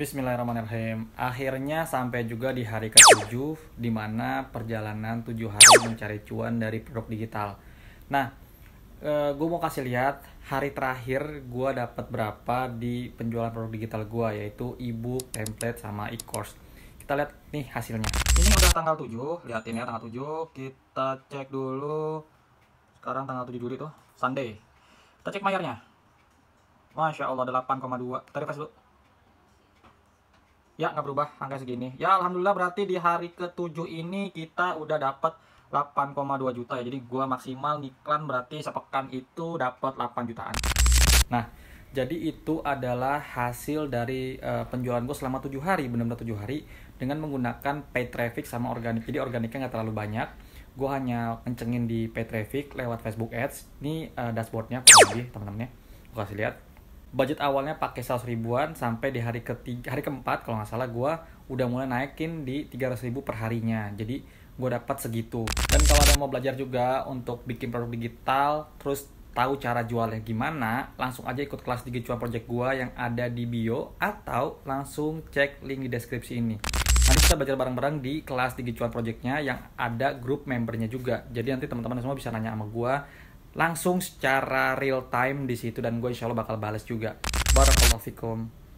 Bismillahirrahmanirrahim. Akhirnya sampai juga di hari ke-7 di mana perjalanan 7 hari mencari cuan dari produk digital. Nah, eh, gue mau kasih lihat hari terakhir gue dapat berapa di penjualan produk digital gue yaitu ebook, template sama e-course. Kita lihat nih hasilnya. Ini udah tanggal 7, ini ya tanggal 7. Kita cek dulu. Sekarang tanggal 7 Juli tuh, Sunday. Kita cek mayarnya. Masya Allah 8,2. Tadi pas dulu ya nggak berubah angka segini ya alhamdulillah berarti di hari ke-7 ini kita udah dapat 8,2 juta ya jadi gua maksimal iklan berarti sepekan itu dapat 8 jutaan nah jadi itu adalah hasil dari uh, penjualan gue selama 7 hari benar-benar 7 hari dengan menggunakan paid traffic sama organik jadi organiknya nggak terlalu banyak gue hanya kencengin di paid traffic lewat Facebook Ads ini uh, dashboardnya lebih teman-temannya gue kasih lihat budget awalnya pakai 100 ribuan sampai di hari ketiga hari keempat kalau nggak salah gue udah mulai naikin di 300 ribu harinya jadi gue dapat segitu dan kalau ada yang mau belajar juga untuk bikin produk digital terus tahu cara jualnya gimana langsung aja ikut kelas di Cuan Project gue yang ada di bio atau langsung cek link di deskripsi ini nanti kita belajar bareng-bareng di kelas di Cuan Projectnya yang ada grup membernya juga jadi nanti teman-teman semua bisa nanya sama gue langsung secara real time di situ dan gue insya Allah bakal balas juga. Barakallahu fikum.